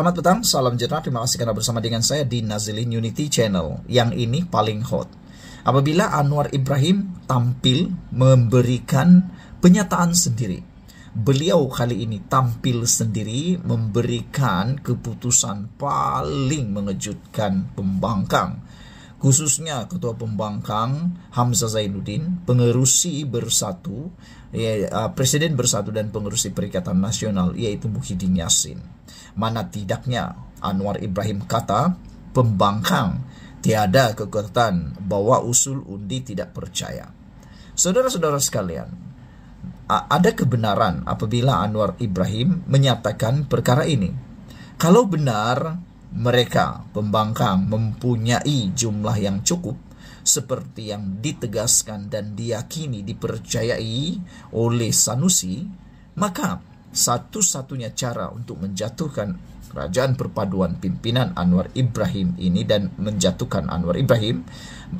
Selamat petang, salam sejahtera. Terima kasih karena bersama dengan saya di Nazilin Unity Channel. Yang ini paling hot. Apabila Anwar Ibrahim tampil memberikan penyataan sendiri. Beliau kali ini tampil sendiri memberikan keputusan paling mengejutkan pembangkang. Khususnya Ketua Pembangkang Hamzah Zainuddin, pengerusi bersatu, ya, eh, Presiden bersatu dan pengerusi Perikatan Nasional, yaitu Muhyiddin Yassin mana tidaknya Anwar Ibrahim kata pembangkang tiada kekuatan bahawa usul undi tidak percaya. Saudara-saudara sekalian, ada kebenaran apabila Anwar Ibrahim menyatakan perkara ini. Kalau benar mereka pembangkang mempunyai jumlah yang cukup seperti yang ditegaskan dan diyakini dipercayai oleh Sanusi, maka satu-satunya cara untuk menjatuhkan kerajaan perpaduan pimpinan Anwar Ibrahim ini dan menjatuhkan Anwar Ibrahim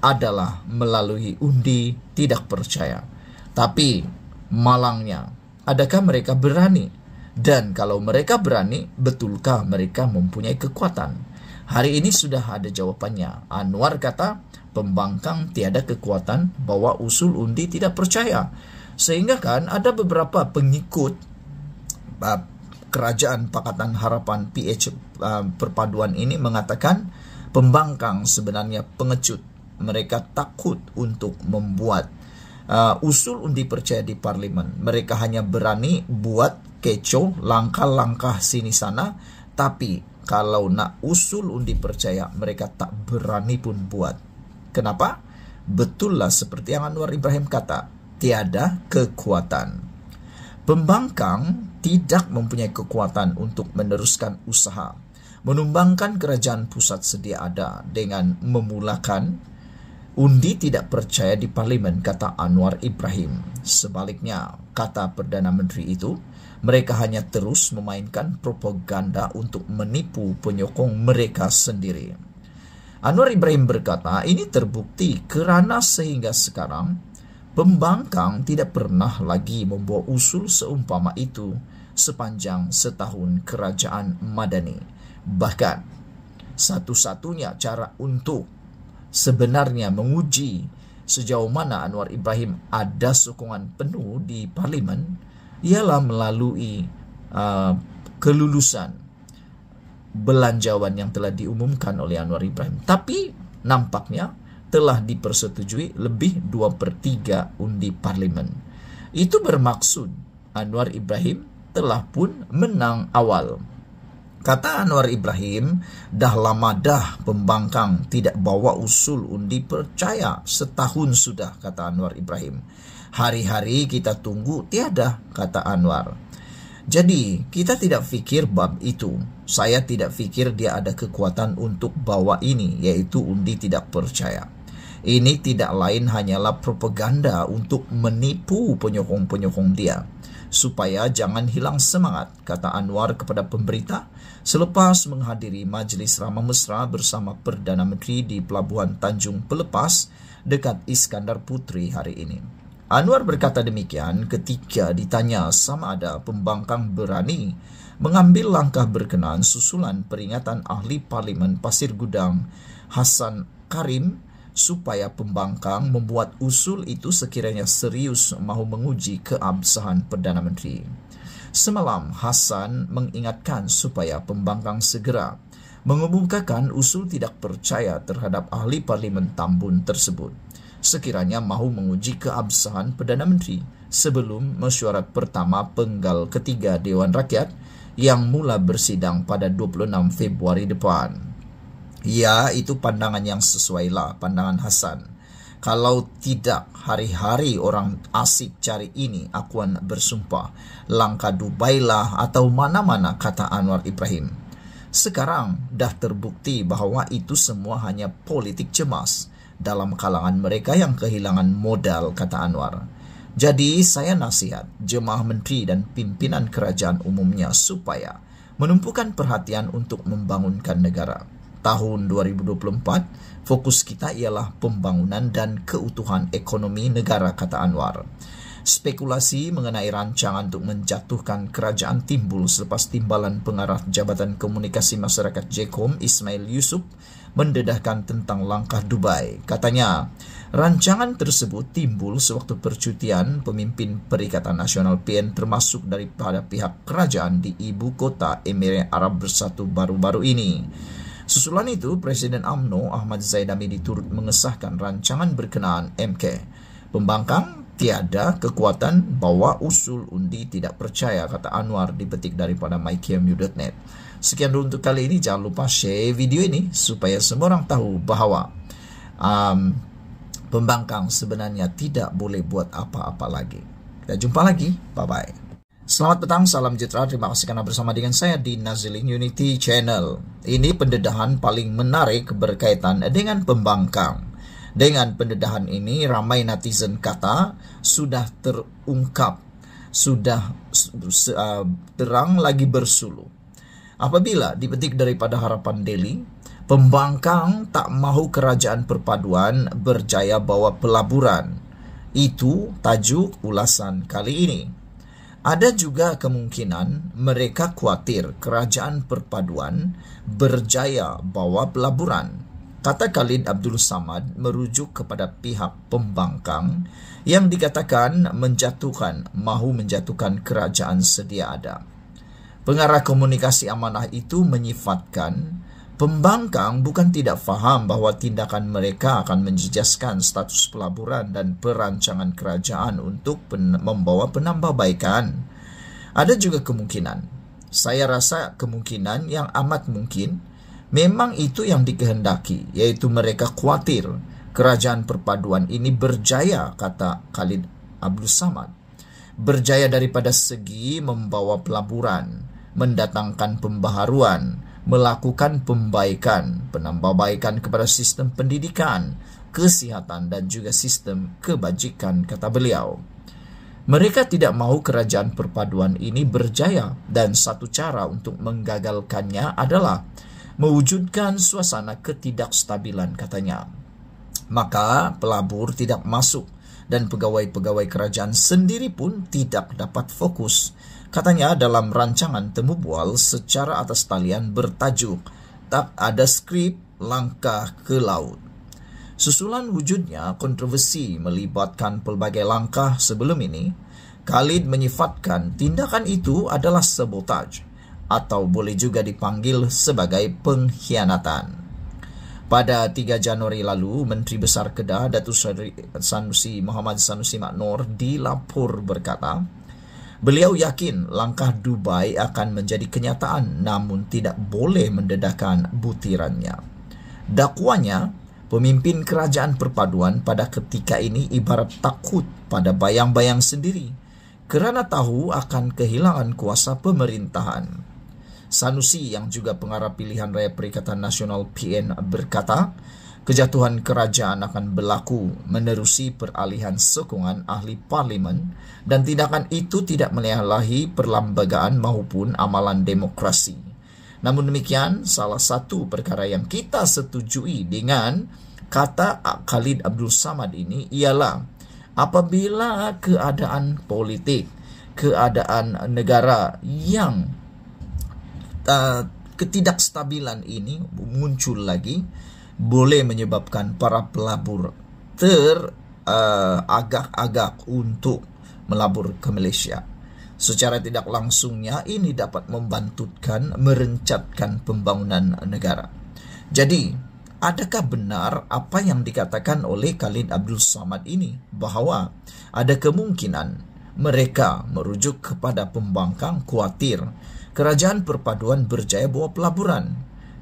adalah melalui undi tidak percaya. Tapi malangnya, adakah mereka berani? Dan kalau mereka berani, betulkah mereka mempunyai kekuatan? Hari ini sudah ada jawabannya. Anwar kata, pembangkang tiada kekuatan bawa usul undi tidak percaya. Sehingga kan ada beberapa pengikut Kerajaan Pakatan Harapan PH uh, perpaduan ini mengatakan pembangkang sebenarnya pengecut. Mereka takut untuk membuat uh, usul undi percaya di parlimen Mereka hanya berani buat kecoh langkah-langkah sini sana tapi kalau nak usul undi percaya mereka tak berani pun buat. Kenapa? Betullah seperti yang Anwar Ibrahim kata, tiada kekuatan. Pembangkang tidak mempunyai kekuatan untuk meneruskan usaha menumbangkan kerajaan pusat sedia ada dengan memulakan Undi tidak percaya di parlimen, kata Anwar Ibrahim. Sebaliknya, kata Perdana Menteri itu, mereka hanya terus memainkan propaganda untuk menipu penyokong mereka sendiri. Anwar Ibrahim berkata, ini terbukti kerana sehingga sekarang, pembangkang tidak pernah lagi membawa usul seumpama itu sepanjang setahun kerajaan Madani. Bahkan, satu-satunya cara untuk sebenarnya menguji sejauh mana Anwar Ibrahim ada sokongan penuh di parlimen ialah melalui uh, kelulusan belanjawan yang telah diumumkan oleh Anwar Ibrahim. Tapi nampaknya telah dipersetujui lebih 2 per 3 undi parlimen. Itu bermaksud Anwar Ibrahim telah pun menang awal. Kata Anwar Ibrahim, dah lama dah pembangkang tidak bawa usul undi percaya setahun sudah, kata Anwar Ibrahim. Hari-hari kita tunggu tiada, kata Anwar. Jadi, kita tidak fikir bab itu. Saya tidak fikir dia ada kekuatan untuk bawa ini, yaitu undi tidak percaya. Ini tidak lain hanyalah propaganda untuk menipu penyokong-penyokong dia supaya jangan hilang semangat, kata Anwar kepada pemberita selepas menghadiri majlis ramah mesra bersama Perdana Menteri di Pelabuhan Tanjung Pelepas dekat Iskandar Putri hari ini. Anwar berkata demikian ketika ditanya sama ada pembangkang berani mengambil langkah berkenaan susulan peringatan ahli parlimen Pasir Gudang Hasan Karim supaya pembangkang membuat usul itu sekiranya serius mahu menguji keabsahan Perdana Menteri. Semalam, Hassan mengingatkan supaya pembangkang segera mengemukakan usul tidak percaya terhadap ahli parlimen Tambun tersebut sekiranya mahu menguji keabsahan Perdana Menteri sebelum mesyuarat pertama penggal ketiga Dewan Rakyat yang mula bersidang pada 26 Februari depan. Ya, itu pandangan yang sesuai lah, pandangan Hasan. Kalau tidak hari-hari orang asik cari ini, aku akan bersumpah. Langkah Dubai lah atau mana-mana, kata Anwar Ibrahim. Sekarang dah terbukti bahawa itu semua hanya politik cemas dalam kalangan mereka yang kehilangan modal, kata Anwar. Jadi saya nasihat jemaah menteri dan pimpinan kerajaan umumnya supaya menumpukan perhatian untuk membangunkan negara tahun 2024, fokus kita ialah pembangunan dan keutuhan ekonomi negara, kata Anwar. Spekulasi mengenai rancangan untuk menjatuhkan kerajaan timbul selepas timbalan pengarah Jabatan Komunikasi Masyarakat JECOM Ismail Yusuf mendedahkan tentang langkah Dubai. Katanya, rancangan tersebut timbul sewaktu percutian pemimpin Perikatan Nasional PN termasuk daripada pihak kerajaan di ibu kota Emirat Arab Bersatu baru-baru ini. Susulan itu, Presiden AMNO Ahmad Zaid Amidi turut mengesahkan rancangan berkenaan MK. Pembangkang tiada kekuatan bawa usul undi tidak percaya, kata Anwar dipetik daripada mykmu.net. Sekian dulu untuk kali ini. Jangan lupa share video ini supaya semua orang tahu bahawa um, pembangkang sebenarnya tidak boleh buat apa-apa lagi. Kita jumpa lagi. Bye-bye. Selamat petang, salam jitra. Terima kasih karena bersama dengan saya di Naziling Unity Channel. Ini pendedahan paling menarik berkaitan dengan pembangkang. Dengan pendedahan ini, ramai netizen kata sudah terungkap, sudah uh, terang lagi bersulu. Apabila dipetik daripada harapan Delhi, pembangkang tak mahu kerajaan perpaduan berjaya bawa pelaburan. Itu tajuk ulasan kali ini. Ada juga kemungkinan mereka khawatir kerajaan perpaduan berjaya bawa pelaburan. Kata Khalid Abdul Samad merujuk kepada pihak pembangkang yang dikatakan menjatuhkan, mahu menjatuhkan kerajaan sedia ada. Pengarah komunikasi amanah itu menyifatkan Pembangkang bukan tidak faham bahawa tindakan mereka akan menjejaskan status pelaburan dan perancangan kerajaan untuk pen- membawa penambahbaikan. Ada juga kemungkinan. Saya rasa kemungkinan yang amat mungkin memang itu yang dikehendaki, yaitu mereka khawatir kerajaan perpaduan ini berjaya, kata Khalid Abdul Samad. Berjaya daripada segi membawa pelaburan, mendatangkan pembaharuan, melakukan pembaikan, penambahbaikan kepada sistem pendidikan, kesihatan dan juga sistem kebajikan, kata beliau. Mereka tidak mahu kerajaan perpaduan ini berjaya dan satu cara untuk menggagalkannya adalah mewujudkan suasana ketidakstabilan, katanya. Maka pelabur tidak masuk dan pegawai-pegawai kerajaan sendiri pun tidak dapat fokus. Katanya dalam rancangan temu bual secara atas talian bertajuk tak ada skrip langkah ke laut. Susulan wujudnya kontroversi melibatkan pelbagai langkah sebelum ini, Khalid menyifatkan tindakan itu adalah sabotaj atau boleh juga dipanggil sebagai pengkhianatan. Pada 3 Januari lalu, Menteri Besar Kedah Datuk Sanusi Muhammad Sanusi Maknor dilapor berkata, Beliau yakin langkah Dubai akan menjadi kenyataan namun tidak boleh mendedahkan butirannya. Dakwanya, pemimpin kerajaan perpaduan pada ketika ini ibarat takut pada bayang-bayang sendiri kerana tahu akan kehilangan kuasa pemerintahan. Sanusi yang juga pengarah pilihan raya Perikatan Nasional PN berkata, kejatuhan kerajaan akan berlaku menerusi peralihan sokongan ahli parlimen dan tindakan itu tidak melalahi perlambagaan maupun amalan demokrasi. Namun demikian, salah satu perkara yang kita setujui dengan kata Khalid Abdul Samad ini ialah apabila keadaan politik, keadaan negara yang uh, ketidakstabilan ini muncul lagi, boleh menyebabkan para pelabur ter agak uh, untuk melabur ke Malaysia. Secara tidak langsungnya ini dapat membantutkan merencatkan pembangunan negara. Jadi, adakah benar apa yang dikatakan oleh Khalid Abdul Samad ini bahawa ada kemungkinan mereka merujuk kepada pembangkang kuatir kerajaan perpaduan berjaya bawa pelaburan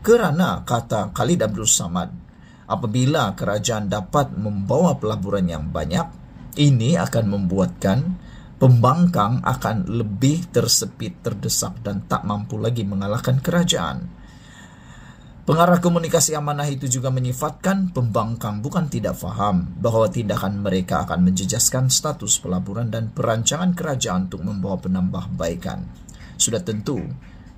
kerana kata Khalid Abdul Samad, apabila kerajaan dapat membawa pelaburan yang banyak, ini akan membuatkan pembangkang akan lebih tersepit, terdesak dan tak mampu lagi mengalahkan kerajaan. Pengarah komunikasi amanah itu juga menyifatkan pembangkang bukan tidak faham bahawa tindakan mereka akan menjejaskan status pelaburan dan perancangan kerajaan untuk membawa penambahbaikan. Sudah tentu,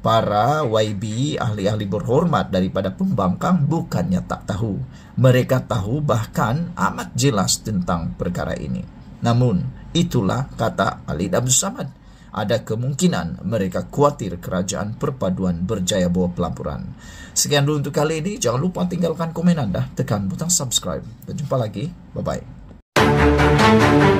para YB ahli-ahli berhormat daripada pembangkang bukannya tak tahu. Mereka tahu bahkan amat jelas tentang perkara ini. Namun, itulah kata Ali Abdul Samad. Ada kemungkinan mereka khawatir kerajaan perpaduan berjaya bawa pelaburan. Sekian dulu untuk kali ini. Jangan lupa tinggalkan komen anda. Tekan butang subscribe. Dan jumpa lagi. Bye-bye.